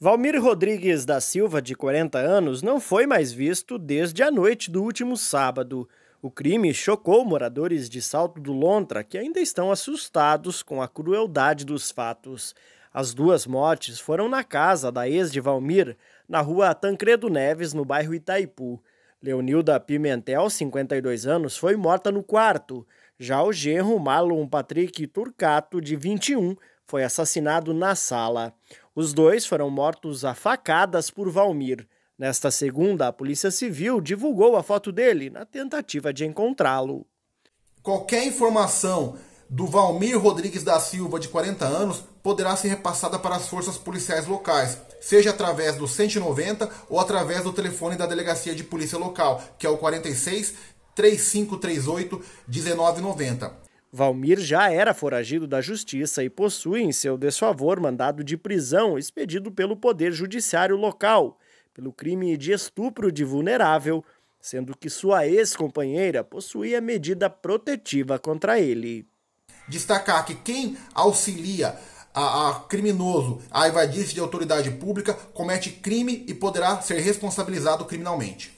Valmir Rodrigues da Silva, de 40 anos, não foi mais visto desde a noite do último sábado. O crime chocou moradores de Salto do Lontra, que ainda estão assustados com a crueldade dos fatos. As duas mortes foram na casa da ex de Valmir, na rua Tancredo Neves, no bairro Itaipu. Leonilda Pimentel, 52 anos, foi morta no quarto. Já o genro Marlon Patrick Turcato, de 21, foi assassinado na sala. Os dois foram mortos a facadas por Valmir. Nesta segunda, a Polícia Civil divulgou a foto dele na tentativa de encontrá-lo. Qualquer informação do Valmir Rodrigues da Silva, de 40 anos, poderá ser repassada para as forças policiais locais, seja através do 190 ou através do telefone da Delegacia de Polícia Local, que é o 46 3538 1990. Valmir já era foragido da justiça e possui em seu desfavor mandado de prisão expedido pelo Poder Judiciário local pelo crime de estupro de vulnerável, sendo que sua ex-companheira possuía medida protetiva contra ele. Destacar que quem auxilia a, a criminoso a evadir-se de autoridade pública comete crime e poderá ser responsabilizado criminalmente.